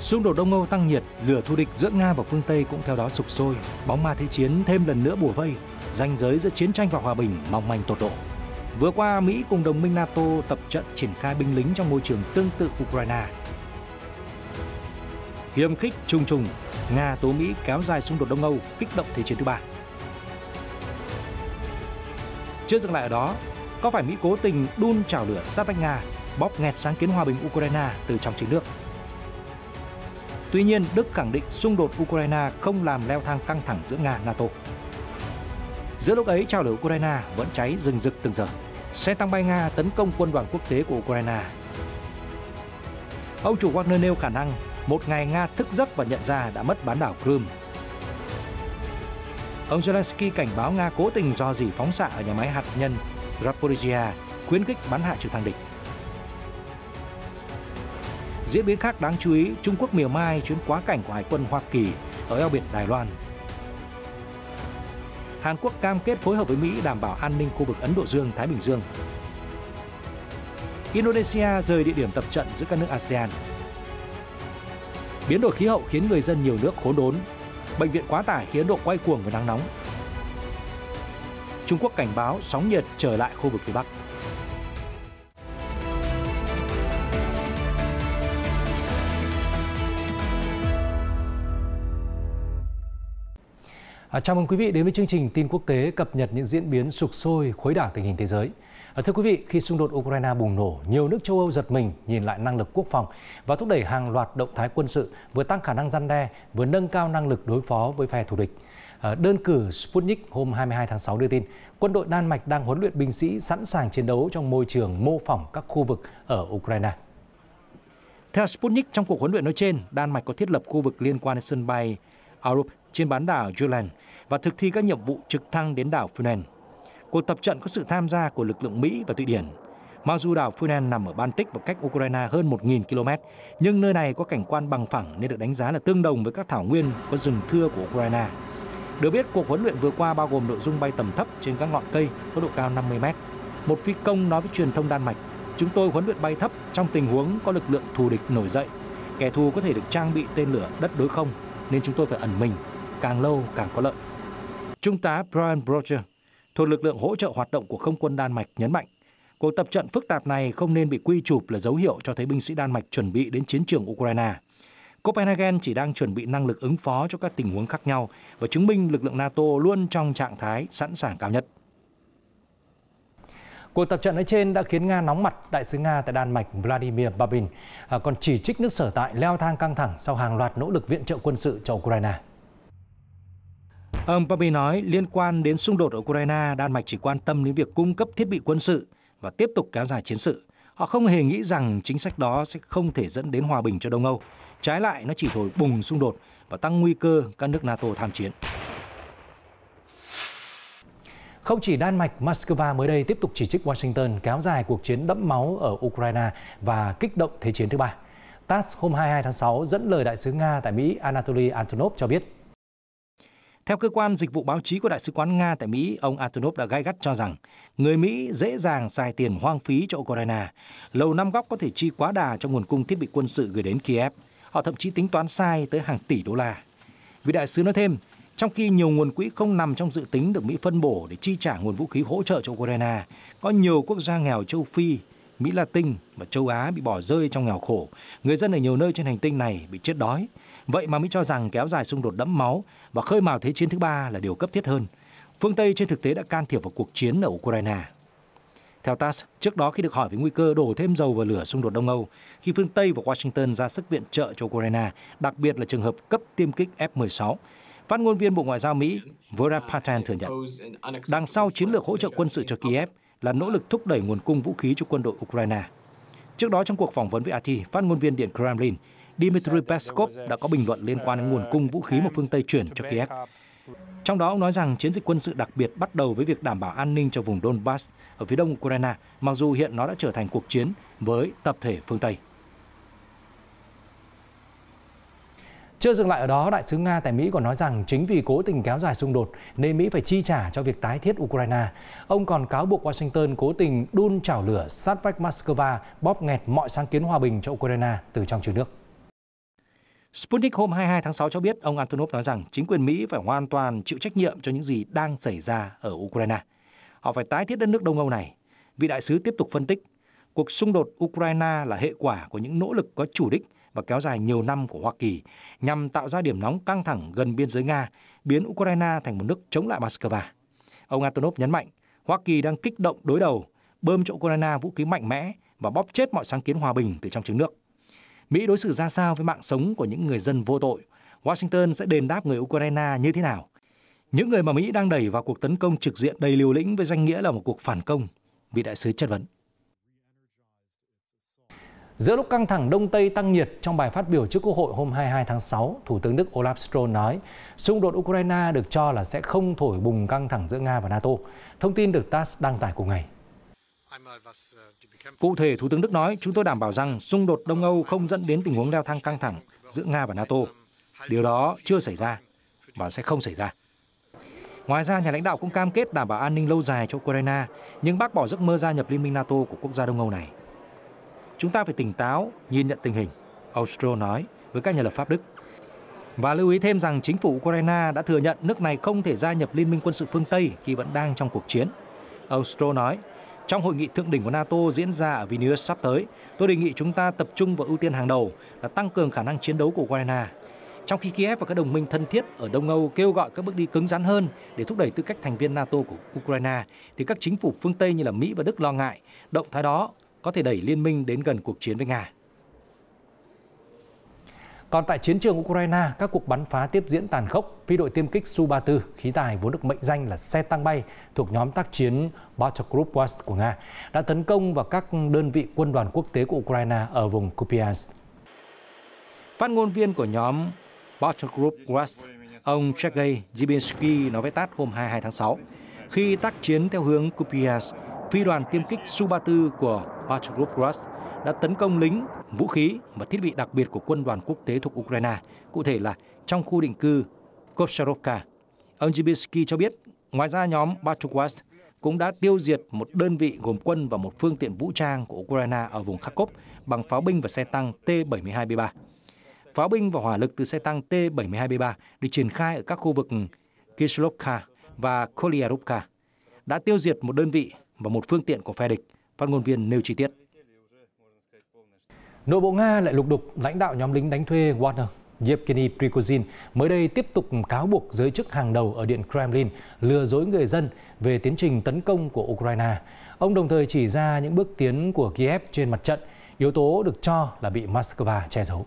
Xung đột Đông Âu tăng nhiệt, lửa thù địch giữa Nga và phương Tây cũng theo đó sục sôi. Bóng ma thế chiến thêm lần nữa bùa vây, ranh giới giữa chiến tranh và hòa bình mong manh tột độ. Vừa qua, Mỹ cùng đồng minh NATO tập trận triển khai binh lính trong môi trường tương tự Ukraine. Hiểm khích trùng trùng, Nga tố Mỹ kéo dài xung đột Đông Âu, kích động thế chiến thứ ba. Chưa dừng lại ở đó, có phải Mỹ cố tình đun chảo lửa sát vách Nga, bóp nghẹt sáng kiến hòa bình Ukraine từ trong chính nước? Tuy nhiên, Đức khẳng định xung đột Ukraine không làm leo thang căng thẳng giữa Nga-NATO. Giữa lúc ấy, trao đổi Ukraine vẫn cháy rừng rực từng giờ. Xe tăng bay Nga tấn công quân đoàn quốc tế của Ukraine. Ông chủ Wagner nêu khả năng một ngày Nga thức giấc và nhận ra đã mất bán đảo Crimea. Ông Zelensky cảnh báo Nga cố tình do dỉ phóng xạ ở nhà máy hạt nhân Zaporizhia, khuyến khích bắn hạ trực thăng địch. Diễn biến khác đáng chú ý, Trung Quốc mỉa mai chuyến quá cảnh của Hải quân Hoa Kỳ ở eo biển Đài Loan. Hàn Quốc cam kết phối hợp với Mỹ đảm bảo an ninh khu vực Ấn Độ Dương-Thái Bình Dương. Indonesia rời địa điểm tập trận giữa các nước ASEAN. Biến đổi khí hậu khiến người dân nhiều nước khốn đốn. Bệnh viện quá tải khiến Độ quay cuồng với nắng nóng. Trung Quốc cảnh báo sóng nhiệt trở lại khu vực phía Bắc. À, chào mừng quý vị đến với chương trình tin quốc tế cập nhật những diễn biến sụp sôi khối đảo tình hình thế giới. À, thưa quý vị, khi xung đột Ukraine bùng nổ, nhiều nước châu Âu giật mình nhìn lại năng lực quốc phòng và thúc đẩy hàng loạt động thái quân sự vừa tăng khả năng gian đe, vừa nâng cao năng lực đối phó với phe thù địch. À, đơn cử Sputnik hôm 22 tháng 6 đưa tin, quân đội Đan Mạch đang huấn luyện binh sĩ sẵn sàng chiến đấu trong môi trường mô phỏng các khu vực ở Ukraine. Theo Sputnik, trong cuộc huấn luyện nói trên, Đan Mạch có thiết lập khu vực liên quan đến sân bay Arup trên bán đảo Julen và thực thi các nhiệm vụ trực thăng đến đảo Funen. Cuộc tập trận có sự tham gia của lực lượng Mỹ và Thụy Điển. Mặc dù đảo Funen nằm ở Baltic và cách Ukraine hơn 1.000 km, nhưng nơi này có cảnh quan bằng phẳng nên được đánh giá là tương đồng với các thảo nguyên có rừng thưa của Ukraine. Được biết, cuộc huấn luyện vừa qua bao gồm nội dung bay tầm thấp trên các ngọn cây có độ cao 50 mét. Một phi công nói với truyền thông Đan Mạch, chúng tôi huấn luyện bay thấp trong tình huống có lực lượng thù địch nổi dậy. Kẻ thù có thể được trang bị tên lửa đất đối không, nên chúng tôi phải ẩn mình càng lâu càng có lợi. Trung tá Brian Broger thuộc lực lượng hỗ trợ hoạt động của không quân Đan Mạch nhấn mạnh, cuộc tập trận phức tạp này không nên bị quy chụp là dấu hiệu cho thấy binh sĩ Đan Mạch chuẩn bị đến chiến trường Ukraine. Copenhagen chỉ đang chuẩn bị năng lực ứng phó cho các tình huống khác nhau và chứng minh lực lượng NATO luôn trong trạng thái sẵn sàng cao nhất. Cuộc tập trận ở trên đã khiến Nga nóng mặt đại sứ Nga tại Đan Mạch Vladimir Babin à, còn chỉ trích nước sở tại leo thang căng thẳng sau hàng loạt nỗ lực viện trợ quân sự cho Ukraine. Ông Pompeo nói liên quan đến xung đột ở Ukraine, Đan Mạch chỉ quan tâm đến việc cung cấp thiết bị quân sự và tiếp tục kéo dài chiến sự. Họ không hề nghĩ rằng chính sách đó sẽ không thể dẫn đến hòa bình cho Đông Âu. Trái lại, nó chỉ thổi bùng xung đột và tăng nguy cơ các nước NATO tham chiến. Không chỉ Đan Mạch, Moscow mới đây tiếp tục chỉ trích Washington kéo dài cuộc chiến đẫm máu ở Ukraine và kích động Thế chiến thứ ba. TASS hôm 22 tháng 6 dẫn lời đại sứ Nga tại Mỹ Anatoly Antonov cho biết theo cơ quan dịch vụ báo chí của Đại sứ quán Nga tại Mỹ, ông Antonov đã gai gắt cho rằng người Mỹ dễ dàng xài tiền hoang phí cho Ukraine. Lầu Năm Góc có thể chi quá đà cho nguồn cung thiết bị quân sự gửi đến Kiev. Họ thậm chí tính toán sai tới hàng tỷ đô la. Vị đại sứ nói thêm, trong khi nhiều nguồn quỹ không nằm trong dự tính được Mỹ phân bổ để chi trả nguồn vũ khí hỗ trợ cho Ukraine, có nhiều quốc gia nghèo châu Phi, Mỹ Latin và châu Á bị bỏ rơi trong nghèo khổ. Người dân ở nhiều nơi trên hành tinh này bị chết đói. Vậy mà Mỹ cho rằng kéo dài xung đột đẫm máu và khơi mào thế chiến thứ ba là điều cấp thiết hơn. Phương Tây trên thực tế đã can thiệp vào cuộc chiến ở Ukraine. Theo TASS, trước đó khi được hỏi về nguy cơ đổ thêm dầu vào lửa xung đột Đông Âu, khi phương Tây và Washington ra sức viện trợ cho Ukraine, đặc biệt là trường hợp cấp tiêm kích F-16, phát ngôn viên Bộ Ngoại giao Mỹ Vera Patten thừa nhận, đằng sau chiến lược hỗ trợ quân sự cho Kiev là nỗ lực thúc đẩy nguồn cung vũ khí cho quân đội Ukraine. Trước đó trong cuộc phỏng vấn với AT, phát ngôn viên Điện Kremlin Dmitry Peskov đã có bình luận liên quan đến nguồn cung vũ khí mà phương Tây chuyển cho Kiev. Trong đó, ông nói rằng chiến dịch quân sự đặc biệt bắt đầu với việc đảm bảo an ninh cho vùng Donbass ở phía đông Ukraine, mặc dù hiện nó đã trở thành cuộc chiến với tập thể phương Tây. Chưa dừng lại ở đó, đại sứ Nga tại Mỹ còn nói rằng chính vì cố tình kéo dài xung đột nên Mỹ phải chi trả cho việc tái thiết Ukraine. Ông còn cáo buộc Washington cố tình đun chảo lửa sát vách Moscow, bóp nghẹt mọi sáng kiến hòa bình cho Ukraine từ trong trừ nước. Sputnik hôm 22 tháng 6 cho biết ông Antonov nói rằng chính quyền Mỹ phải hoàn toàn chịu trách nhiệm cho những gì đang xảy ra ở Ukraine. Họ phải tái thiết đất nước Đông Âu này. Vị đại sứ tiếp tục phân tích, cuộc xung đột Ukraine là hệ quả của những nỗ lực có chủ đích và kéo dài nhiều năm của Hoa Kỳ nhằm tạo ra điểm nóng căng thẳng gần biên giới Nga, biến Ukraine thành một nước chống lại Moscow. Ông Antonov nhấn mạnh, Hoa Kỳ đang kích động đối đầu, bơm cho Ukraine vũ khí mạnh mẽ và bóp chết mọi sáng kiến hòa bình từ trong trứng nước. Mỹ đối xử ra sao với mạng sống của những người dân vô tội? Washington sẽ đền đáp người Ukraine như thế nào? Những người mà Mỹ đang đẩy vào cuộc tấn công trực diện đầy liều lĩnh với danh nghĩa là một cuộc phản công, vị đại sứ chất vấn. Giữa lúc căng thẳng Đông Tây tăng nhiệt, trong bài phát biểu trước Quốc hội hôm 22 tháng 6, Thủ tướng Đức Olaf Scholz nói xung đột Ukraine được cho là sẽ không thổi bùng căng thẳng giữa Nga và NATO. Thông tin được TASS đăng tải cùng ngày. Cụ thể, Thủ tướng Đức nói, chúng tôi đảm bảo rằng xung đột Đông Âu không dẫn đến tình huống leo thang căng thẳng giữa Nga và NATO. Điều đó chưa xảy ra và sẽ không xảy ra. Ngoài ra, nhà lãnh đạo cũng cam kết đảm bảo an ninh lâu dài cho Ukraine, nhưng bác bỏ giấc mơ gia nhập Liên minh NATO của quốc gia Đông Âu này. Chúng ta phải tỉnh táo, nhìn nhận tình hình, Austro nói với các nhà lập pháp Đức. Và lưu ý thêm rằng chính phủ Ukraine đã thừa nhận nước này không thể gia nhập Liên minh quân sự phương Tây khi vẫn đang trong cuộc chiến. Ông Stroh nói, trong hội nghị thượng đỉnh của NATO diễn ra ở Vilnius sắp tới, tôi đề nghị chúng ta tập trung vào ưu tiên hàng đầu là tăng cường khả năng chiến đấu của Ukraine. Trong khi Kiev và các đồng minh thân thiết ở Đông Âu kêu gọi các bước đi cứng rắn hơn để thúc đẩy tư cách thành viên NATO của Ukraine, thì các chính phủ phương Tây như là Mỹ và Đức lo ngại động thái đó có thể đẩy liên minh đến gần cuộc chiến với Nga. Còn tại chiến trường Ukraine, các cuộc bắn phá tiếp diễn tàn khốc. Phi đội tiêm kích Su-34, khí tài vốn được mệnh danh là xe tăng bay thuộc nhóm tác chiến Battle Group West của Nga, đã tấn công vào các đơn vị quân đoàn quốc tế của Ukraine ở vùng Kupiansk. Phát ngôn viên của nhóm Battle Group West, ông Sergei Zibinsky nói với TASS hôm 22 tháng 6, khi tác chiến theo hướng Kupiansk, phi đoàn tiêm kích Su-34 của Battle Group West đã tấn công lính, vũ khí và thiết bị đặc biệt của quân đoàn quốc tế thuộc Ukraine, cụ thể là trong khu định cư Kopsarovka. Ông Zibisky cho biết, ngoài ra nhóm Batukwas cũng đã tiêu diệt một đơn vị gồm quân và một phương tiện vũ trang của Ukraine ở vùng Kharkov bằng pháo binh và xe tăng T-72B3. Pháo binh và hỏa lực từ xe tăng T-72B3 được triển khai ở các khu vực Kislovka và Kolyarovka đã tiêu diệt một đơn vị và một phương tiện của phe địch, phát ngôn viên nêu chi tiết. Nội bộ Nga lại lục đục lãnh đạo nhóm lính đánh thuê Wagner Yevgeny Prigozhin mới đây tiếp tục cáo buộc giới chức hàng đầu ở Điện Kremlin lừa dối người dân về tiến trình tấn công của Ukraine. Ông đồng thời chỉ ra những bước tiến của Kiev trên mặt trận, yếu tố được cho là bị Moscow che giấu.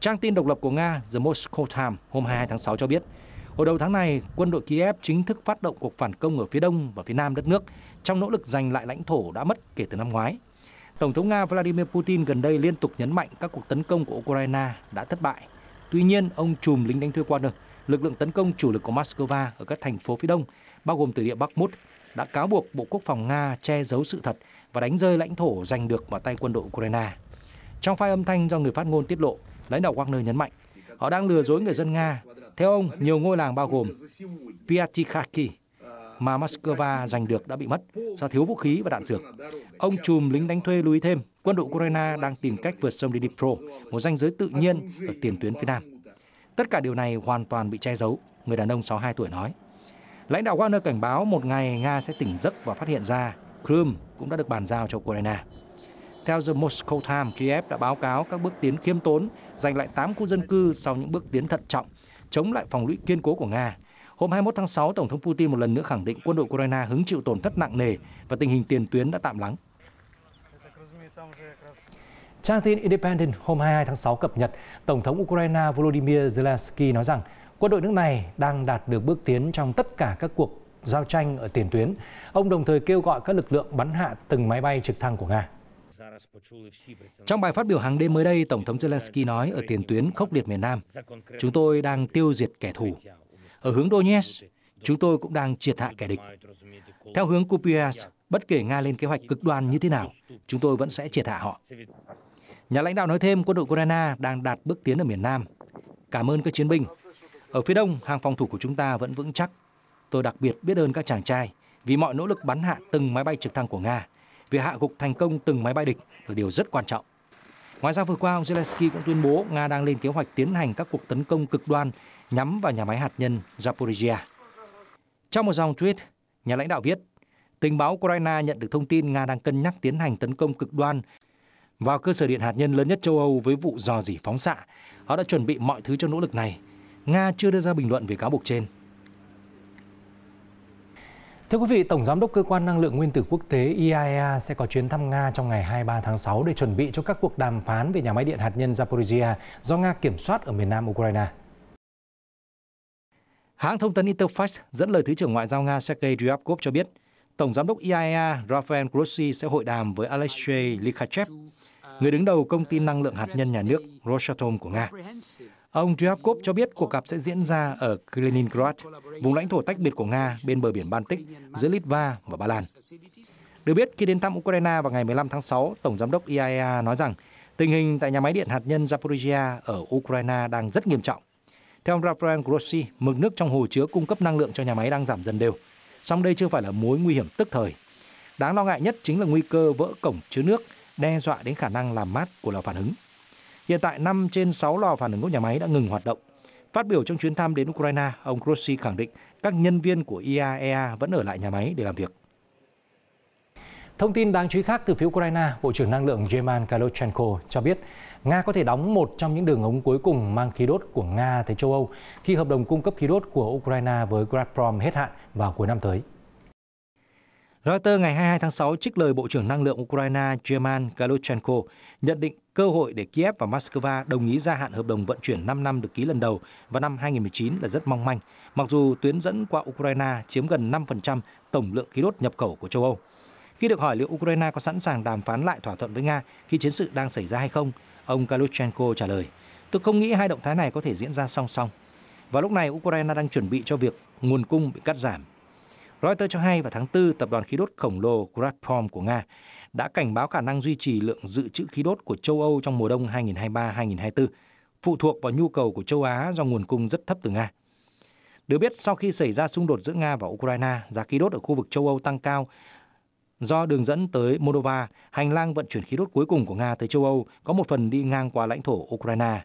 Trang tin độc lập của Nga The Moscow Times hôm 22 tháng 6 cho biết, Hồi đầu tháng này, quân đội Kiev chính thức phát động cuộc phản công ở phía đông và phía nam đất nước trong nỗ lực giành lại lãnh thổ đã mất kể từ năm ngoái. Tổng thống Nga Vladimir Putin gần đây liên tục nhấn mạnh các cuộc tấn công của Ukraine đã thất bại. Tuy nhiên, ông trùm lính đánh thuê Wagner, lực lượng tấn công chủ lực của Moscow ở các thành phố phía đông, bao gồm từ địa Bakhmut, đã cáo buộc Bộ Quốc phòng Nga che giấu sự thật và đánh rơi lãnh thổ giành được vào tay quân đội Ukraine. Trong file âm thanh do người phát ngôn tiết lộ, lãnh đạo Wagner nhấn mạnh, họ đang lừa dối người dân Nga theo ông, nhiều ngôi làng bao gồm Piatikaki mà Moscow giành được đã bị mất do thiếu vũ khí và đạn dược. Ông chùm lính đánh thuê lùi thêm, quân đội Ukraine đang tìm cách vượt sông Dnipro, một ranh giới tự nhiên ở tiền tuyến phía Nam. Tất cả điều này hoàn toàn bị che giấu, người đàn ông 62 tuổi nói. Lãnh đạo Wagner cảnh báo một ngày Nga sẽ tỉnh giấc và phát hiện ra Crimea cũng đã được bàn giao cho Ukraine. Theo The Moscow Times, Kiev đã báo cáo các bước tiến khiêm tốn, giành lại 8 khu dân cư sau những bước tiến thận trọng chống lại phòng lũy kiên cố của Nga. Hôm 21 tháng 6, Tổng thống Putin một lần nữa khẳng định quân đội Ukraine hứng chịu tổn thất nặng nề và tình hình tiền tuyến đã tạm lắng. Trang tin Independent hôm 22 tháng 6 cập nhật, Tổng thống Ukraine Volodymyr Zelensky nói rằng quân đội nước này đang đạt được bước tiến trong tất cả các cuộc giao tranh ở tiền tuyến. Ông đồng thời kêu gọi các lực lượng bắn hạ từng máy bay trực thăng của Nga. Trong bài phát biểu hàng đêm mới đây, Tổng thống Zelensky nói ở tiền tuyến khốc liệt miền Nam, chúng tôi đang tiêu diệt kẻ thù. Ở hướng Donetsk, chúng tôi cũng đang triệt hạ kẻ địch. Theo hướng Kupiansk, bất kể Nga lên kế hoạch cực đoan như thế nào, chúng tôi vẫn sẽ triệt hạ họ. Nhà lãnh đạo nói thêm quân đội Ukraine đang đạt bước tiến ở miền Nam. Cảm ơn các chiến binh. Ở phía đông, hàng phòng thủ của chúng ta vẫn vững chắc. Tôi đặc biệt biết ơn các chàng trai vì mọi nỗ lực bắn hạ từng máy bay trực thăng của Nga Việc hạ gục thành công từng máy bay địch là điều rất quan trọng. Ngoài ra vừa qua, ông Zelensky cũng tuyên bố Nga đang lên kế hoạch tiến hành các cuộc tấn công cực đoan nhắm vào nhà máy hạt nhân Zaporizhia. Trong một dòng tweet, nhà lãnh đạo viết, tình báo Ukraine nhận được thông tin Nga đang cân nhắc tiến hành tấn công cực đoan vào cơ sở điện hạt nhân lớn nhất châu Âu với vụ dò dỉ phóng xạ. Họ đã chuẩn bị mọi thứ cho nỗ lực này. Nga chưa đưa ra bình luận về cáo buộc trên. Thưa quý vị, Tổng Giám đốc Cơ quan Năng lượng Nguyên tử Quốc tế IAEA e sẽ có chuyến thăm Nga trong ngày 23 tháng 6 để chuẩn bị cho các cuộc đàm phán về nhà máy điện hạt nhân Zaporizhia do Nga kiểm soát ở miền nam Ukraine. Hãng thông tấn Interfax dẫn lời Thứ trưởng Ngoại giao Nga Sergei Ryabkov cho biết, Tổng Giám đốc IAEA e Rafael Grossi sẽ hội đàm với Alexei Likhachev, người đứng đầu công ty năng lượng hạt nhân nhà nước Rosatom của Nga. Ông Ryabkov cho biết cuộc gặp sẽ diễn ra ở Kaliningrad, vùng lãnh thổ tách biệt của Nga bên bờ biển Baltic giữa Litva và Ba Lan. Được biết, khi đến thăm Ukraine vào ngày 15 tháng 6, Tổng Giám đốc IAEA e nói rằng tình hình tại nhà máy điện hạt nhân Zaporizhia ở Ukraine đang rất nghiêm trọng. Theo ông Rafael Grossi, mực nước trong hồ chứa cung cấp năng lượng cho nhà máy đang giảm dần đều. Song đây chưa phải là mối nguy hiểm tức thời. Đáng lo ngại nhất chính là nguy cơ vỡ cổng chứa nước, đe dọa đến khả năng làm mát của lò phản ứng. Hiện tại 5 trên 6 lò phản ứng của nhà máy đã ngừng hoạt động. Phát biểu trong chuyến thăm đến Ukraine, ông Grossi khẳng định các nhân viên của IAEA e vẫn ở lại nhà máy để làm việc. Thông tin đáng chú ý khác từ phía Ukraine, Bộ trưởng Năng lượng German Kalochenko cho biết Nga có thể đóng một trong những đường ống cuối cùng mang khí đốt của Nga tới châu Âu khi hợp đồng cung cấp khí đốt của Ukraine với Gazprom hết hạn vào cuối năm tới. Reuters ngày 22 tháng 6 trích lời Bộ trưởng Năng lượng Ukraine German Galuchenko nhận định cơ hội để Kiev và Moscow đồng ý gia hạn hợp đồng vận chuyển 5 năm được ký lần đầu vào năm 2019 là rất mong manh, mặc dù tuyến dẫn qua Ukraine chiếm gần 5% tổng lượng khí đốt nhập khẩu của châu Âu. Khi được hỏi liệu Ukraine có sẵn sàng đàm phán lại thỏa thuận với Nga khi chiến sự đang xảy ra hay không, ông Galuchenko trả lời, tôi không nghĩ hai động thái này có thể diễn ra song song. Và lúc này Ukraine đang chuẩn bị cho việc nguồn cung bị cắt giảm Reuters cho hay vào tháng 4, tập đoàn khí đốt khổng lồ Gazprom của Nga đã cảnh báo khả năng duy trì lượng dự trữ khí đốt của châu Âu trong mùa đông 2023-2024, phụ thuộc vào nhu cầu của châu Á do nguồn cung rất thấp từ Nga. Được biết, sau khi xảy ra xung đột giữa Nga và Ukraine, giá khí đốt ở khu vực châu Âu tăng cao do đường dẫn tới Moldova, hành lang vận chuyển khí đốt cuối cùng của Nga tới châu Âu, có một phần đi ngang qua lãnh thổ Ukraine.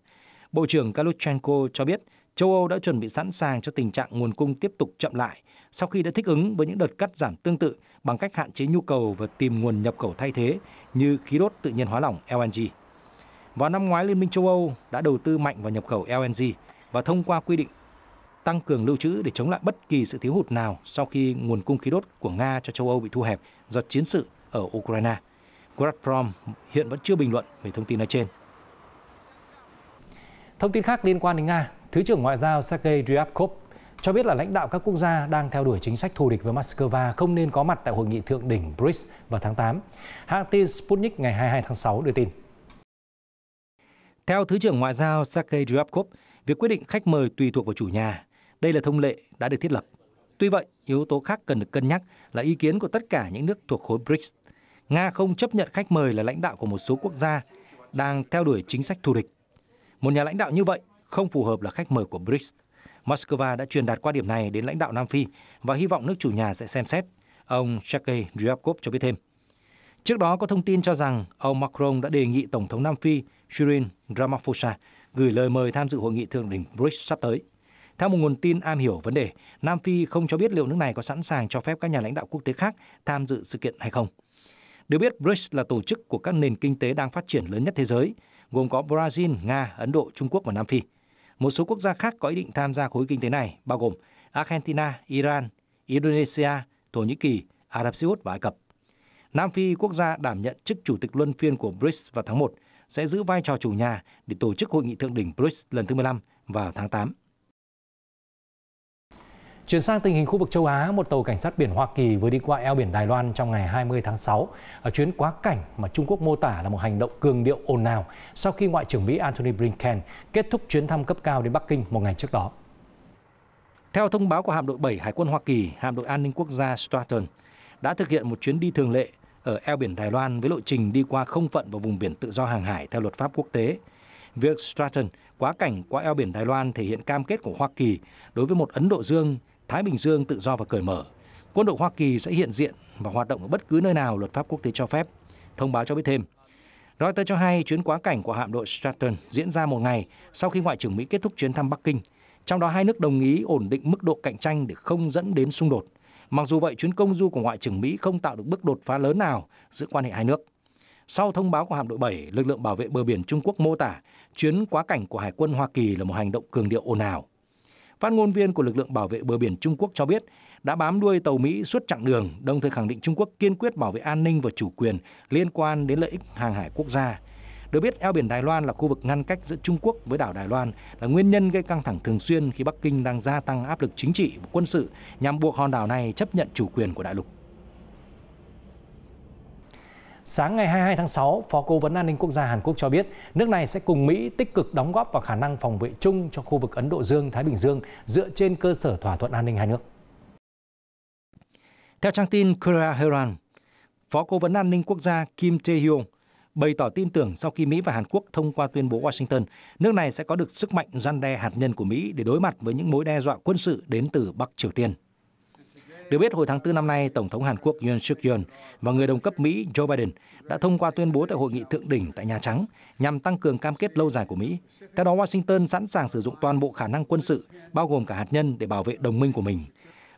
Bộ trưởng Kalutchenko cho biết châu Âu đã chuẩn bị sẵn sàng cho tình trạng nguồn cung tiếp tục chậm lại sau khi đã thích ứng với những đợt cắt giảm tương tự bằng cách hạn chế nhu cầu và tìm nguồn nhập khẩu thay thế như khí đốt tự nhiên hóa lỏng LNG. Vào năm ngoái, Liên minh châu Âu đã đầu tư mạnh vào nhập khẩu LNG và thông qua quy định tăng cường lưu trữ để chống lại bất kỳ sự thiếu hụt nào sau khi nguồn cung khí đốt của Nga cho châu Âu bị thu hẹp do chiến sự ở Ukraine. Gazprom hiện vẫn chưa bình luận về thông tin nói trên. Thông tin khác liên quan đến Nga, Thứ trưởng Ngoại giao Sergei Ryabkov cho biết là lãnh đạo các quốc gia đang theo đuổi chính sách thù địch với Moscow không nên có mặt tại hội nghị thượng đỉnh BRICS vào tháng 8. Hãng tin Sputnik ngày 22 tháng 6 đưa tin. Theo Thứ trưởng Ngoại giao Sergei Ryabkov, việc quyết định khách mời tùy thuộc vào chủ nhà. Đây là thông lệ đã được thiết lập. Tuy vậy, yếu tố khác cần được cân nhắc là ý kiến của tất cả những nước thuộc khối BRICS. Nga không chấp nhận khách mời là lãnh đạo của một số quốc gia đang theo đuổi chính sách thù địch. Một nhà lãnh đạo như vậy không phù hợp là khách mời của BRICS. Moscow đã truyền đạt quan điểm này đến lãnh đạo Nam Phi và hy vọng nước chủ nhà sẽ xem xét, ông Sergei Ryabkov cho biết thêm. Trước đó có thông tin cho rằng ông Macron đã đề nghị Tổng thống Nam Phi Cyril Ramaphosa gửi lời mời tham dự hội nghị thượng đỉnh BRICS sắp tới. Theo một nguồn tin am hiểu vấn đề, Nam Phi không cho biết liệu nước này có sẵn sàng cho phép các nhà lãnh đạo quốc tế khác tham dự sự kiện hay không. Được biết, BRICS là tổ chức của các nền kinh tế đang phát triển lớn nhất thế giới, gồm có Brazil, Nga, Ấn Độ, Trung Quốc và Nam Phi. Một số quốc gia khác có ý định tham gia khối kinh tế này bao gồm Argentina, Iran, Indonesia, Thổ Nhĩ Kỳ, Ả Rập Xê Út và Ai Cập. Nam Phi, quốc gia đảm nhận chức chủ tịch luân phiên của BRICS vào tháng 1, sẽ giữ vai trò chủ nhà để tổ chức hội nghị thượng đỉnh BRICS lần thứ 15 vào tháng 8. Chuyển sang tình hình khu vực châu Á, một tàu cảnh sát biển Hoa Kỳ vừa đi qua eo biển Đài Loan trong ngày 20 tháng 6, ở chuyến quá cảnh mà Trung Quốc mô tả là một hành động cường điệu ồn ào sau khi Ngoại trưởng Mỹ Antony Blinken kết thúc chuyến thăm cấp cao đến Bắc Kinh một ngày trước đó. Theo thông báo của Hạm đội 7 Hải quân Hoa Kỳ, Hạm đội An ninh Quốc gia Stratton đã thực hiện một chuyến đi thường lệ ở eo biển Đài Loan với lộ trình đi qua không phận và vùng biển tự do hàng hải theo luật pháp quốc tế. Việc Stratton quá cảnh qua eo biển Đài Loan thể hiện cam kết của Hoa Kỳ đối với một Ấn Độ Dương Thái Bình Dương tự do và cởi mở. Quân đội Hoa Kỳ sẽ hiện diện và hoạt động ở bất cứ nơi nào luật pháp quốc tế cho phép. Thông báo cho biết thêm, Reuters cho hay chuyến quá cảnh của hạm đội Stratton diễn ra một ngày sau khi Ngoại trưởng Mỹ kết thúc chuyến thăm Bắc Kinh. Trong đó hai nước đồng ý ổn định mức độ cạnh tranh để không dẫn đến xung đột. Mặc dù vậy, chuyến công du của Ngoại trưởng Mỹ không tạo được bước đột phá lớn nào giữa quan hệ hai nước. Sau thông báo của hạm đội 7, lực lượng bảo vệ bờ biển Trung Quốc mô tả chuyến quá cảnh của Hải quân Hoa Kỳ là một hành động cường điệu ồn ào. Phát ngôn viên của lực lượng bảo vệ bờ biển Trung Quốc cho biết đã bám đuôi tàu Mỹ suốt chặng đường, đồng thời khẳng định Trung Quốc kiên quyết bảo vệ an ninh và chủ quyền liên quan đến lợi ích hàng hải quốc gia. Được biết, eo biển Đài Loan là khu vực ngăn cách giữa Trung Quốc với đảo Đài Loan là nguyên nhân gây căng thẳng thường xuyên khi Bắc Kinh đang gia tăng áp lực chính trị và quân sự nhằm buộc hòn đảo này chấp nhận chủ quyền của đại lục. Sáng ngày 22 tháng 6, Phó Cố vấn An ninh Quốc gia Hàn Quốc cho biết nước này sẽ cùng Mỹ tích cực đóng góp vào khả năng phòng vệ chung cho khu vực Ấn Độ Dương-Thái Bình Dương dựa trên cơ sở thỏa thuận an ninh hai nước. Theo trang tin Korea Herald, Phó Cố vấn An ninh Quốc gia Kim Jae-hyung bày tỏ tin tưởng sau khi Mỹ và Hàn Quốc thông qua tuyên bố Washington, nước này sẽ có được sức mạnh gian đe hạt nhân của Mỹ để đối mặt với những mối đe dọa quân sự đến từ Bắc Triều Tiên. Được biết, hồi tháng 4 năm nay, Tổng thống Hàn Quốc Yoon suk yeol và người đồng cấp Mỹ Joe Biden đã thông qua tuyên bố tại hội nghị thượng đỉnh tại Nhà Trắng nhằm tăng cường cam kết lâu dài của Mỹ. Theo đó, Washington sẵn sàng sử dụng toàn bộ khả năng quân sự, bao gồm cả hạt nhân, để bảo vệ đồng minh của mình.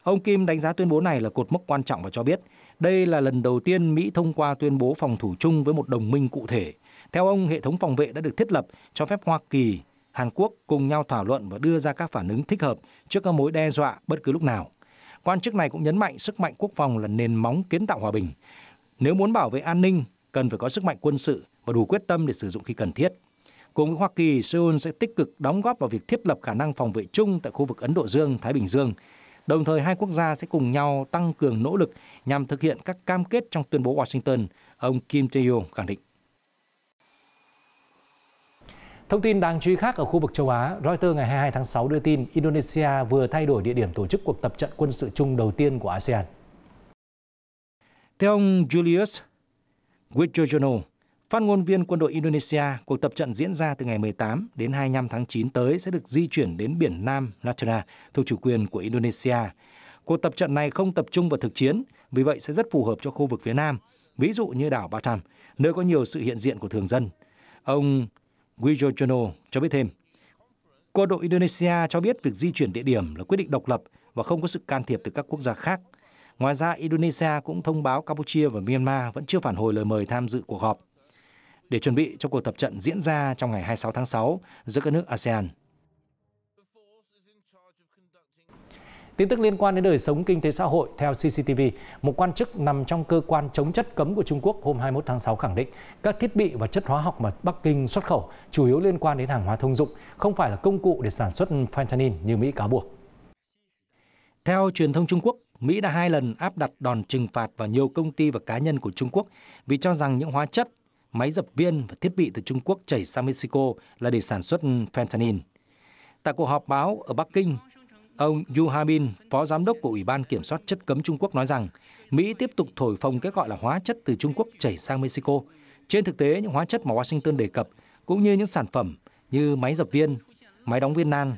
Ông Kim đánh giá tuyên bố này là cột mốc quan trọng và cho biết đây là lần đầu tiên Mỹ thông qua tuyên bố phòng thủ chung với một đồng minh cụ thể. Theo ông, hệ thống phòng vệ đã được thiết lập cho phép Hoa Kỳ, Hàn Quốc cùng nhau thảo luận và đưa ra các phản ứng thích hợp trước các mối đe dọa bất cứ lúc nào. Quan chức này cũng nhấn mạnh sức mạnh quốc phòng là nền móng kiến tạo hòa bình. Nếu muốn bảo vệ an ninh, cần phải có sức mạnh quân sự và đủ quyết tâm để sử dụng khi cần thiết. Cùng với Hoa Kỳ, Seoul sẽ tích cực đóng góp vào việc thiết lập khả năng phòng vệ chung tại khu vực Ấn Độ Dương-Thái Bình Dương. Đồng thời, hai quốc gia sẽ cùng nhau tăng cường nỗ lực nhằm thực hiện các cam kết trong tuyên bố Washington, ông Kim Jong-un khẳng định. Thông tin đáng chú ý khác ở khu vực châu Á, Reuters ngày 22 tháng 6 đưa tin Indonesia vừa thay đổi địa điểm tổ chức cuộc tập trận quân sự chung đầu tiên của ASEAN. Theo ông Julius Wijojono, phát ngôn viên quân đội Indonesia, cuộc tập trận diễn ra từ ngày 18 đến 25 tháng 9 tới sẽ được di chuyển đến biển Nam Natuna thuộc chủ quyền của Indonesia. Cuộc tập trận này không tập trung vào thực chiến, vì vậy sẽ rất phù hợp cho khu vực phía Nam, ví dụ như đảo Batam, nơi có nhiều sự hiện diện của thường dân. Ông Wijojono cho biết thêm. Quân đội Indonesia cho biết việc di chuyển địa điểm là quyết định độc lập và không có sự can thiệp từ các quốc gia khác. Ngoài ra, Indonesia cũng thông báo Campuchia và Myanmar vẫn chưa phản hồi lời mời tham dự cuộc họp để chuẩn bị cho cuộc tập trận diễn ra trong ngày 26 tháng 6 giữa các nước ASEAN. Tin tức liên quan đến đời sống kinh tế xã hội theo CCTV, một quan chức nằm trong cơ quan chống chất cấm của Trung Quốc hôm 21 tháng 6 khẳng định các thiết bị và chất hóa học mà Bắc Kinh xuất khẩu chủ yếu liên quan đến hàng hóa thông dụng, không phải là công cụ để sản xuất fentanyl như Mỹ cáo buộc. Theo truyền thông Trung Quốc, Mỹ đã hai lần áp đặt đòn trừng phạt vào nhiều công ty và cá nhân của Trung Quốc vì cho rằng những hóa chất, máy dập viên và thiết bị từ Trung Quốc chảy sang Mexico là để sản xuất fentanyl. Tại cuộc họp báo ở Bắc Kinh, Ông Yu Habin, phó giám đốc của Ủy ban Kiểm soát chất cấm Trung Quốc nói rằng, Mỹ tiếp tục thổi phồng cái gọi là hóa chất từ Trung Quốc chảy sang Mexico. Trên thực tế, những hóa chất mà Washington đề cập, cũng như những sản phẩm như máy dập viên, máy đóng viên nan,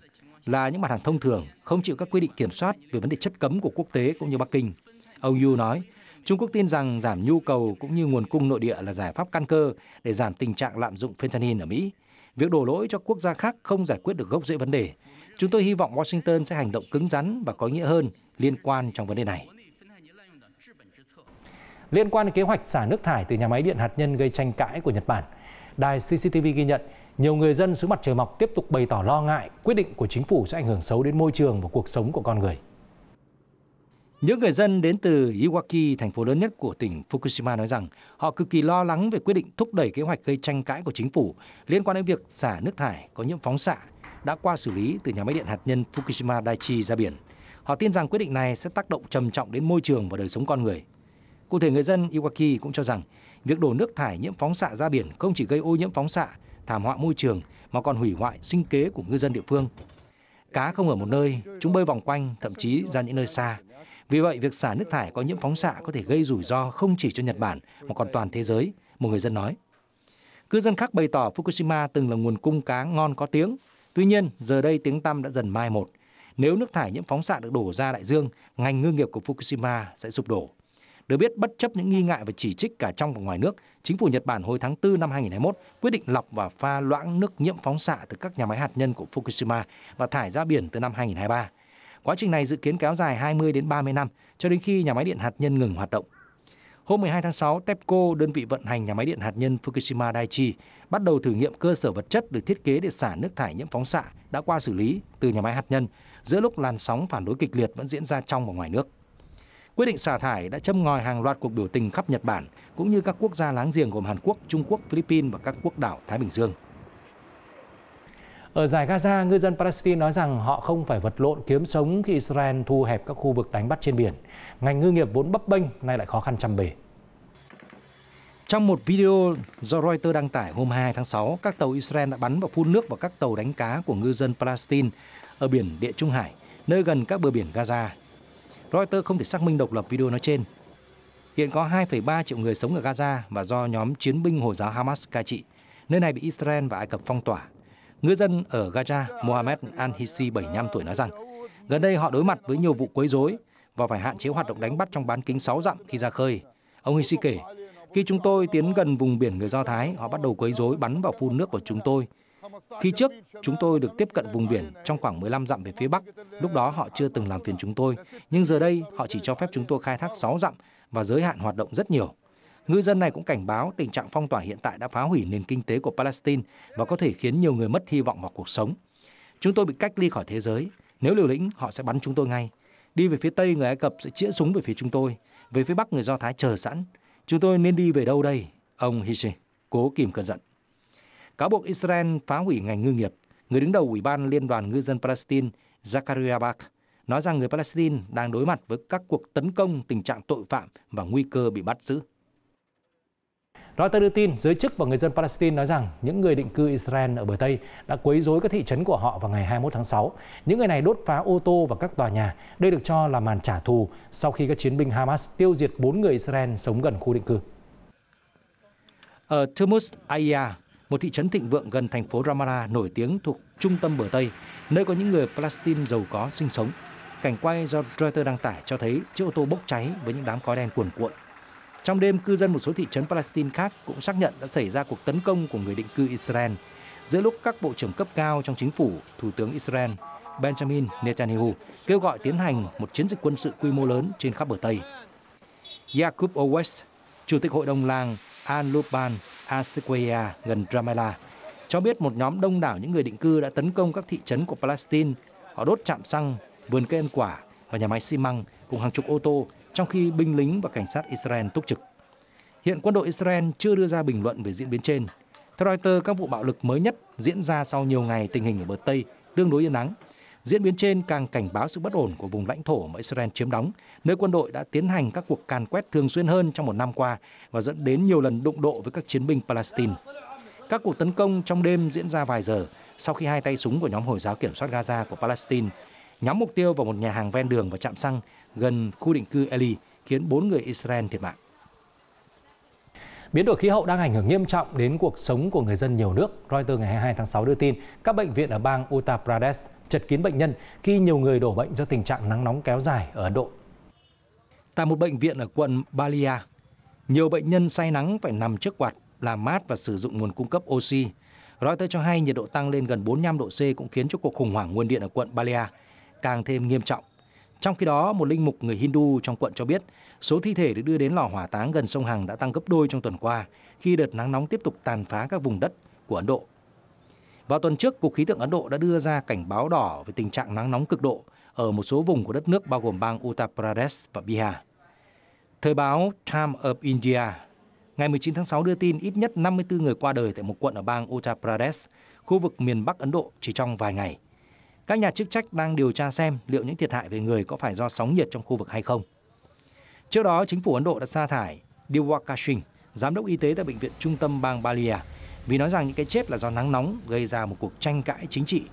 là những mặt hàng thông thường, không chịu các quy định kiểm soát về vấn đề chất cấm của quốc tế cũng như Bắc Kinh. Ông Yu nói, Trung Quốc tin rằng giảm nhu cầu cũng như nguồn cung nội địa là giải pháp căn cơ để giảm tình trạng lạm dụng fentanyl ở Mỹ. Việc đổ lỗi cho quốc gia khác không giải quyết được gốc rễ vấn đề, Chúng tôi hy vọng Washington sẽ hành động cứng rắn và có nghĩa hơn liên quan trong vấn đề này. Liên quan đến kế hoạch xả nước thải từ nhà máy điện hạt nhân gây tranh cãi của Nhật Bản, đài CCTV ghi nhận nhiều người dân xứ mặt trời mọc tiếp tục bày tỏ lo ngại quyết định của chính phủ sẽ ảnh hưởng xấu đến môi trường và cuộc sống của con người. Những người dân đến từ Iwaki, thành phố lớn nhất của tỉnh Fukushima nói rằng họ cực kỳ lo lắng về quyết định thúc đẩy kế hoạch gây tranh cãi của chính phủ liên quan đến việc xả nước thải có nhiễm phóng xạ đã qua xử lý từ nhà máy điện hạt nhân Fukushima Daiichi ra biển. Họ tin rằng quyết định này sẽ tác động trầm trọng đến môi trường và đời sống con người. Cụ thể người dân Iwaki cũng cho rằng việc đổ nước thải nhiễm phóng xạ ra biển không chỉ gây ô nhiễm phóng xạ, thảm họa môi trường mà còn hủy hoại sinh kế của ngư dân địa phương. Cá không ở một nơi, chúng bơi vòng quanh, thậm chí ra những nơi xa. Vì vậy, việc xả nước thải có nhiễm phóng xạ có thể gây rủi ro không chỉ cho Nhật Bản mà còn toàn thế giới, một người dân nói. Cư dân khác bày tỏ Fukushima từng là nguồn cung cá ngon có tiếng, Tuy nhiên, giờ đây tiếng tăm đã dần mai một. Nếu nước thải nhiễm phóng xạ được đổ ra đại dương, ngành ngư nghiệp của Fukushima sẽ sụp đổ. Được biết, bất chấp những nghi ngại và chỉ trích cả trong và ngoài nước, chính phủ Nhật Bản hồi tháng 4 năm 2021 quyết định lọc và pha loãng nước nhiễm phóng xạ từ các nhà máy hạt nhân của Fukushima và thải ra biển từ năm 2023. Quá trình này dự kiến kéo dài 20 đến 30 năm cho đến khi nhà máy điện hạt nhân ngừng hoạt động Hôm 12 tháng 6, TEPCO, đơn vị vận hành nhà máy điện hạt nhân Fukushima Daiichi, bắt đầu thử nghiệm cơ sở vật chất được thiết kế để xả nước thải nhiễm phóng xạ đã qua xử lý từ nhà máy hạt nhân, giữa lúc làn sóng phản đối kịch liệt vẫn diễn ra trong và ngoài nước. Quyết định xả thải đã châm ngòi hàng loạt cuộc biểu tình khắp Nhật Bản, cũng như các quốc gia láng giềng gồm Hàn Quốc, Trung Quốc, Philippines và các quốc đảo Thái Bình Dương. Ở giải Gaza, ngư dân Palestine nói rằng họ không phải vật lộn kiếm sống khi Israel thu hẹp các khu vực đánh bắt trên biển. Ngành ngư nghiệp vốn bấp bênh nay lại khó khăn trăm bề. Trong một video do Reuters đăng tải hôm 2 tháng 6, các tàu Israel đã bắn và phun nước vào các tàu đánh cá của ngư dân Palestine ở biển Địa Trung Hải, nơi gần các bờ biển Gaza. Reuters không thể xác minh độc lập video nói trên. Hiện có 2,3 triệu người sống ở Gaza và do nhóm chiến binh Hồi giáo Hamas cai trị. Nơi này bị Israel và Ai Cập phong tỏa Ngư dân ở Gaza, Mohamed Al-Hisi, 75 tuổi nói rằng, gần đây họ đối mặt với nhiều vụ quấy rối và phải hạn chế hoạt động đánh bắt trong bán kính 6 dặm khi ra khơi. Ông Hissi kể, khi chúng tôi tiến gần vùng biển người Do Thái, họ bắt đầu quấy rối bắn và phun nước vào chúng tôi. Khi trước, chúng tôi được tiếp cận vùng biển trong khoảng 15 dặm về phía Bắc. Lúc đó họ chưa từng làm phiền chúng tôi, nhưng giờ đây họ chỉ cho phép chúng tôi khai thác 6 dặm và giới hạn hoạt động rất nhiều. Ngư dân này cũng cảnh báo tình trạng phong tỏa hiện tại đã phá hủy nền kinh tế của Palestine và có thể khiến nhiều người mất hy vọng vào cuộc sống. Chúng tôi bị cách ly khỏi thế giới. Nếu liều lĩnh, họ sẽ bắn chúng tôi ngay. Đi về phía Tây, người Ai Cập sẽ chĩa súng về phía chúng tôi. Về phía Bắc, người Do Thái chờ sẵn. Chúng tôi nên đi về đâu đây? Ông Hishi cố kìm cơn giận. Cáo buộc Israel phá hủy ngành ngư nghiệp. Người đứng đầu Ủy ban Liên đoàn Ngư dân Palestine Zakaria Bak nói rằng người Palestine đang đối mặt với các cuộc tấn công tình trạng tội phạm và nguy cơ bị bắt giữ. Reuters đưa tin giới chức và người dân Palestine nói rằng những người định cư Israel ở bờ Tây đã quấy rối các thị trấn của họ vào ngày 21 tháng 6. Những người này đốt phá ô tô và các tòa nhà. Đây được cho là màn trả thù sau khi các chiến binh Hamas tiêu diệt 4 người Israel sống gần khu định cư. Ở Tumus Aya, một thị trấn thịnh vượng gần thành phố Ramallah nổi tiếng thuộc trung tâm bờ Tây, nơi có những người Palestine giàu có sinh sống. Cảnh quay do Reuters đăng tải cho thấy chiếc ô tô bốc cháy với những đám khói đen cuồn cuộn. Trong đêm, cư dân một số thị trấn Palestine khác cũng xác nhận đã xảy ra cuộc tấn công của người định cư Israel giữa lúc các bộ trưởng cấp cao trong chính phủ, Thủ tướng Israel Benjamin Netanyahu kêu gọi tiến hành một chiến dịch quân sự quy mô lớn trên khắp bờ Tây. Yakub Owes, Chủ tịch Hội đồng làng Al-Luban Asequeia gần Ramallah, cho biết một nhóm đông đảo những người định cư đã tấn công các thị trấn của Palestine. Họ đốt trạm xăng, vườn cây ăn quả và nhà máy xi măng cùng hàng chục ô tô trong khi binh lính và cảnh sát Israel túc trực. Hiện quân đội Israel chưa đưa ra bình luận về diễn biến trên. Theo Reuters, các vụ bạo lực mới nhất diễn ra sau nhiều ngày tình hình ở bờ Tây tương đối yên ắng. Diễn biến trên càng cảnh báo sự bất ổn của vùng lãnh thổ mà Israel chiếm đóng, nơi quân đội đã tiến hành các cuộc càn quét thường xuyên hơn trong một năm qua và dẫn đến nhiều lần đụng độ với các chiến binh Palestine. Các cuộc tấn công trong đêm diễn ra vài giờ sau khi hai tay súng của nhóm Hồi giáo kiểm soát Gaza của Palestine nhắm mục tiêu vào một nhà hàng ven đường và chạm xăng gần khu định cư Eli khiến 4 người Israel thiệt mạng. Biến đổi khí hậu đang ảnh hưởng nghiêm trọng đến cuộc sống của người dân nhiều nước. Reuters ngày 22 tháng 6 đưa tin các bệnh viện ở bang Uttar Pradesh chật kín bệnh nhân khi nhiều người đổ bệnh do tình trạng nắng nóng kéo dài ở Ấn Độ. Tại một bệnh viện ở quận Balia, nhiều bệnh nhân say nắng phải nằm trước quạt, làm mát và sử dụng nguồn cung cấp oxy. Reuters cho hay nhiệt độ tăng lên gần 45 độ C cũng khiến cho cuộc khủng hoảng nguồn điện ở quận Balia càng thêm nghiêm trọng trong khi đó, một linh mục người Hindu trong quận cho biết số thi thể được đưa đến lò hỏa táng gần sông Hằng đã tăng gấp đôi trong tuần qua khi đợt nắng nóng tiếp tục tàn phá các vùng đất của Ấn Độ. Vào tuần trước, Cục Khí tượng Ấn Độ đã đưa ra cảnh báo đỏ về tình trạng nắng nóng cực độ ở một số vùng của đất nước bao gồm bang Uttar Pradesh và Bihar. Thời báo Time of India ngày 19 tháng 6 đưa tin ít nhất 54 người qua đời tại một quận ở bang Uttar Pradesh, khu vực miền Bắc Ấn Độ chỉ trong vài ngày – các nhà chức trách đang điều tra xem liệu những thiệt hại về người có phải do sóng nhiệt trong khu vực hay không. Trước đó, chính phủ Ấn Độ đã sa thải Singh, giám đốc y tế tại bệnh viện trung tâm bang Balia, à, vì nói rằng những cái chết là do nắng nóng gây ra một cuộc tranh cãi chính trị.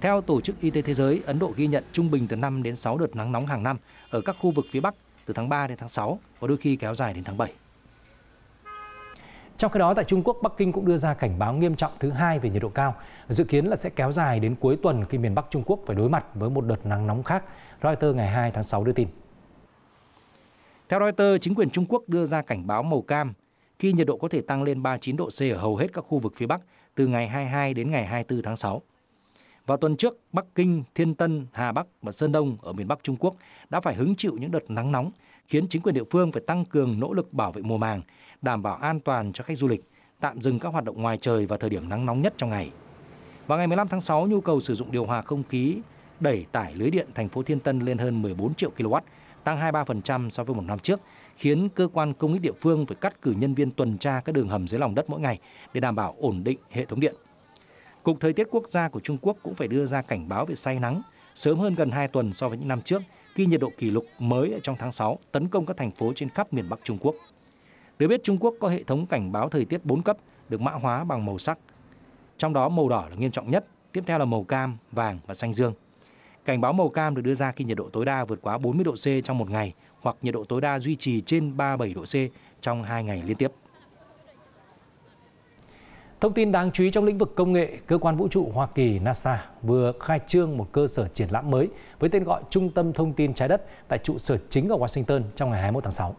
Theo Tổ chức Y tế Thế giới, Ấn Độ ghi nhận trung bình từ 5 đến 6 đợt nắng nóng hàng năm ở các khu vực phía Bắc từ tháng 3 đến tháng 6 và đôi khi kéo dài đến tháng 7. Trong khi đó, tại Trung Quốc, Bắc Kinh cũng đưa ra cảnh báo nghiêm trọng thứ hai về nhiệt độ cao, dự kiến là sẽ kéo dài đến cuối tuần khi miền Bắc Trung Quốc phải đối mặt với một đợt nắng nóng khác. Reuters ngày 2 tháng 6 đưa tin. Theo Reuters, chính quyền Trung Quốc đưa ra cảnh báo màu cam khi nhiệt độ có thể tăng lên 39 độ C ở hầu hết các khu vực phía Bắc từ ngày 22 đến ngày 24 tháng 6. Vào tuần trước, Bắc Kinh, Thiên Tân, Hà Bắc và Sơn Đông ở miền Bắc Trung Quốc đã phải hứng chịu những đợt nắng nóng, khiến chính quyền địa phương phải tăng cường nỗ lực bảo vệ mùa màng đảm bảo an toàn cho khách du lịch, tạm dừng các hoạt động ngoài trời vào thời điểm nắng nóng nhất trong ngày. Vào ngày 15 tháng 6, nhu cầu sử dụng điều hòa không khí đẩy tải lưới điện thành phố Thiên Tân lên hơn 14 triệu kW, tăng 23% so với một năm trước, khiến cơ quan công ích địa phương phải cắt cử nhân viên tuần tra các đường hầm dưới lòng đất mỗi ngày để đảm bảo ổn định hệ thống điện. Cục Thời tiết Quốc gia của Trung Quốc cũng phải đưa ra cảnh báo về say nắng sớm hơn gần 2 tuần so với những năm trước khi nhiệt độ kỷ lục mới ở trong tháng 6 tấn công các thành phố trên khắp miền Bắc Trung Quốc. Được biết Trung Quốc có hệ thống cảnh báo thời tiết 4 cấp được mã hóa bằng màu sắc. Trong đó màu đỏ là nghiêm trọng nhất, tiếp theo là màu cam, vàng và xanh dương. Cảnh báo màu cam được đưa ra khi nhiệt độ tối đa vượt quá 40 độ C trong một ngày hoặc nhiệt độ tối đa duy trì trên 37 độ C trong 2 ngày liên tiếp. Thông tin đáng chú ý trong lĩnh vực công nghệ, cơ quan vũ trụ Hoa Kỳ NASA vừa khai trương một cơ sở triển lãm mới với tên gọi Trung tâm Thông tin Trái đất tại trụ sở chính ở Washington trong ngày 21 tháng 6.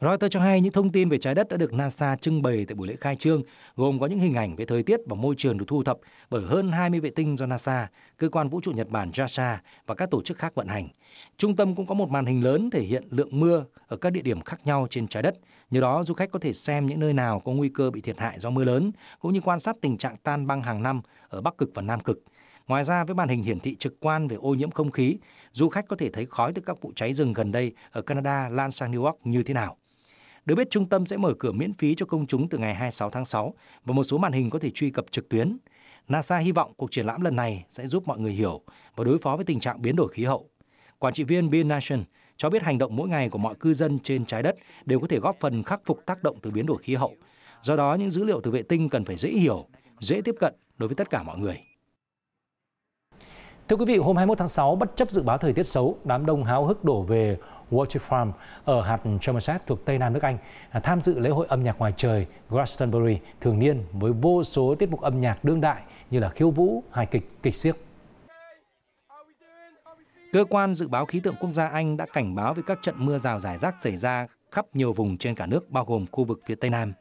Reuters cho hay những thông tin về trái đất đã được NASA trưng bày tại buổi lễ khai trương, gồm có những hình ảnh về thời tiết và môi trường được thu thập bởi hơn 20 vệ tinh do NASA, cơ quan vũ trụ Nhật Bản JAXA và các tổ chức khác vận hành. Trung tâm cũng có một màn hình lớn thể hiện lượng mưa ở các địa điểm khác nhau trên trái đất. Nhờ đó, du khách có thể xem những nơi nào có nguy cơ bị thiệt hại do mưa lớn, cũng như quan sát tình trạng tan băng hàng năm ở Bắc Cực và Nam Cực. Ngoài ra, với màn hình hiển thị trực quan về ô nhiễm không khí, du khách có thể thấy khói từ các vụ cháy rừng gần đây ở Canada lan sang New York như thế nào. Được biết trung tâm sẽ mở cửa miễn phí cho công chúng từ ngày 26 tháng 6 và một số màn hình có thể truy cập trực tuyến. NASA hy vọng cuộc triển lãm lần này sẽ giúp mọi người hiểu và đối phó với tình trạng biến đổi khí hậu. Quản trị viên Bill Nation cho biết hành động mỗi ngày của mọi cư dân trên trái đất đều có thể góp phần khắc phục tác động từ biến đổi khí hậu. Do đó, những dữ liệu từ vệ tinh cần phải dễ hiểu, dễ tiếp cận đối với tất cả mọi người. Thưa quý vị, hôm 21 tháng 6, bất chấp dự báo thời tiết xấu, đám đông háo hức đổ về Water Farm ở hạt Somerset thuộc Tây Nam nước Anh à, tham dự lễ hội âm nhạc ngoài trời Glastonbury thường niên với vô số tiết mục âm nhạc đương đại như là khiêu vũ, hài kịch, kịch siếc. Cơ quan dự báo khí tượng quốc gia Anh đã cảnh báo về các trận mưa rào rải rác xảy ra khắp nhiều vùng trên cả nước bao gồm khu vực phía Tây Nam.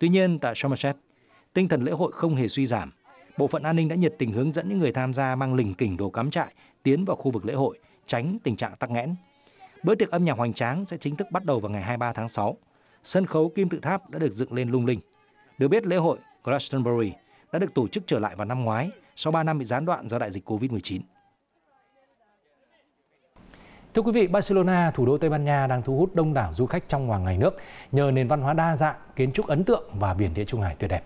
Tuy nhiên, tại Somerset, tinh thần lễ hội không hề suy giảm. Bộ phận an ninh đã nhiệt tình hướng dẫn những người tham gia mang lình kỉnh đồ cắm trại tiến vào khu vực lễ hội, tránh tình trạng tắc nghẽn. Bữa tiệc âm nhạc hoành tráng sẽ chính thức bắt đầu vào ngày 23 tháng 6. Sân khấu Kim Tự Tháp đã được dựng lên lung linh. Được biết lễ hội Glastonbury đã được tổ chức trở lại vào năm ngoái sau 3 năm bị gián đoạn do đại dịch Covid-19. Thưa quý vị, Barcelona, thủ đô Tây Ban Nha đang thu hút đông đảo du khách trong và ngoài nước nhờ nền văn hóa đa dạng, kiến trúc ấn tượng và biển địa trung hải tuyệt đẹp.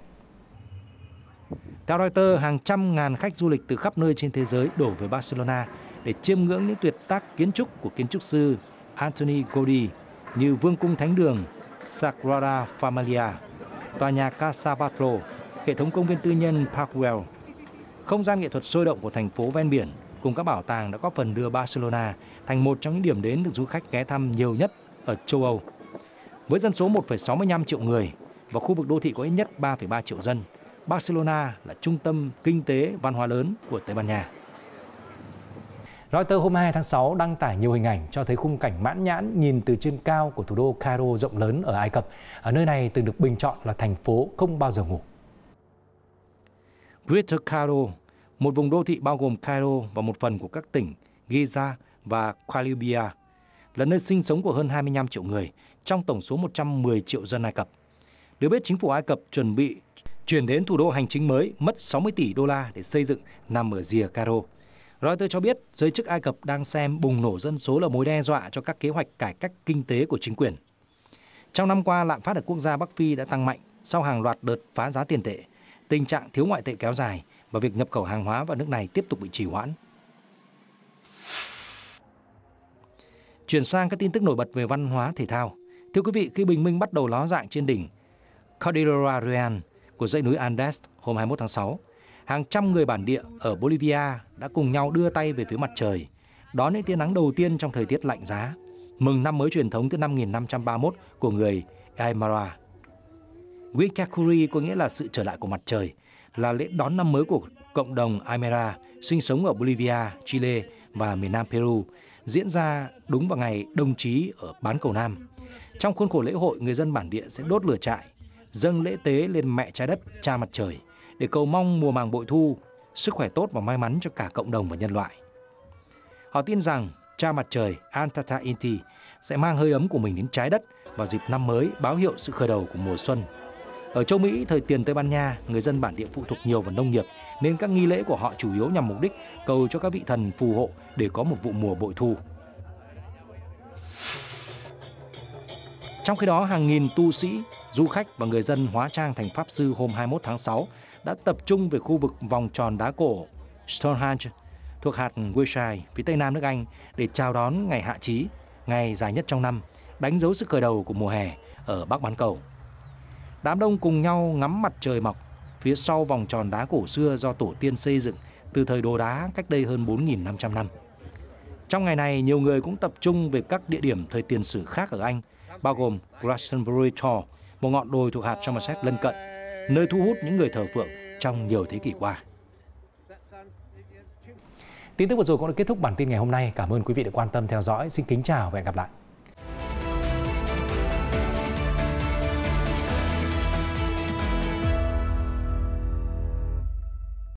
Theo Reuters, hàng trăm ngàn khách du lịch từ khắp nơi trên thế giới đổ về Barcelona để chiêm ngưỡng những tuyệt tác kiến trúc của kiến trúc sư Anthony Gaudi như Vương cung Thánh đường, Sagrada Familia, tòa nhà Casa Batlló, hệ thống công viên tư nhân Parkwell. Không gian nghệ thuật sôi động của thành phố ven biển cùng các bảo tàng đã góp phần đưa Barcelona thành một trong những điểm đến được du khách ghé thăm nhiều nhất ở châu Âu. Với dân số 1,65 triệu người và khu vực đô thị có ít nhất 3,3 triệu dân, Barcelona là trung tâm kinh tế văn hóa lớn của Tây Ban Nha. Reuters hôm 2 tháng 6 đăng tải nhiều hình ảnh cho thấy khung cảnh mãn nhãn nhìn từ trên cao của thủ đô Cairo rộng lớn ở Ai Cập. Ở nơi này từng được bình chọn là thành phố không bao giờ ngủ. Greater Cairo, một vùng đô thị bao gồm Cairo và một phần của các tỉnh Giza và Qalibia, là nơi sinh sống của hơn 25 triệu người trong tổng số 110 triệu dân Ai Cập. Được biết chính phủ Ai Cập chuẩn bị chuyển đến thủ đô hành chính mới mất 60 tỷ đô la để xây dựng nằm ở rìa Cairo. Reuters cho biết giới chức Ai Cập đang xem bùng nổ dân số là mối đe dọa cho các kế hoạch cải cách kinh tế của chính quyền. Trong năm qua, lạm phát ở quốc gia Bắc Phi đã tăng mạnh sau hàng loạt đợt phá giá tiền tệ, tình trạng thiếu ngoại tệ kéo dài và việc nhập khẩu hàng hóa vào nước này tiếp tục bị trì hoãn. Chuyển sang các tin tức nổi bật về văn hóa thể thao. Thưa quý vị, khi bình minh bắt đầu ló dạng trên đỉnh Cordillera Real của dãy núi Andes hôm 21 tháng 6, hàng trăm người bản địa ở Bolivia đã cùng nhau đưa tay về phía mặt trời, đón những tia nắng đầu tiên trong thời tiết lạnh giá, mừng năm mới truyền thống từ 5531 của người Aymara. Winkakuri có nghĩa là sự trở lại của mặt trời, là lễ đón năm mới của cộng đồng Aymara sinh sống ở Bolivia, Chile và miền Nam Peru, diễn ra đúng vào ngày đồng chí ở bán cầu Nam. Trong khuôn khổ lễ hội, người dân bản địa sẽ đốt lửa trại, dâng lễ tế lên mẹ trái đất, cha mặt trời – để cầu mong mùa màng bội thu, sức khỏe tốt và may mắn cho cả cộng đồng và nhân loại. Họ tin rằng cha mặt trời Antata Inti sẽ mang hơi ấm của mình đến trái đất vào dịp năm mới báo hiệu sự khởi đầu của mùa xuân. Ở châu Mỹ, thời tiền Tây Ban Nha, người dân bản địa phụ thuộc nhiều vào nông nghiệp nên các nghi lễ của họ chủ yếu nhằm mục đích cầu cho các vị thần phù hộ để có một vụ mùa bội thu. Trong khi đó, hàng nghìn tu sĩ, du khách và người dân hóa trang thành Pháp Sư hôm 21 tháng 6 đã tập trung về khu vực vòng tròn đá cổ Stonehenge thuộc hạt Wiltshire, phía tây nam nước Anh để chào đón ngày hạ trí, ngày dài nhất trong năm, đánh dấu sự khởi đầu của mùa hè ở Bắc Bán Cầu. Đám đông cùng nhau ngắm mặt trời mọc phía sau vòng tròn đá cổ xưa do tổ tiên xây dựng từ thời đồ đá cách đây hơn 4.500 năm. Trong ngày này, nhiều người cũng tập trung về các địa điểm thời tiền sử khác ở Anh, bao gồm Glastonbury Tor, một ngọn đồi thuộc hạt Somerset lân cận, nơi thu hút những người thờ phượng trong nhiều thế kỷ qua. Tin tức vừa rồi cũng đã kết thúc bản tin ngày hôm nay. Cảm ơn quý vị đã quan tâm theo dõi. Xin kính chào và hẹn gặp lại.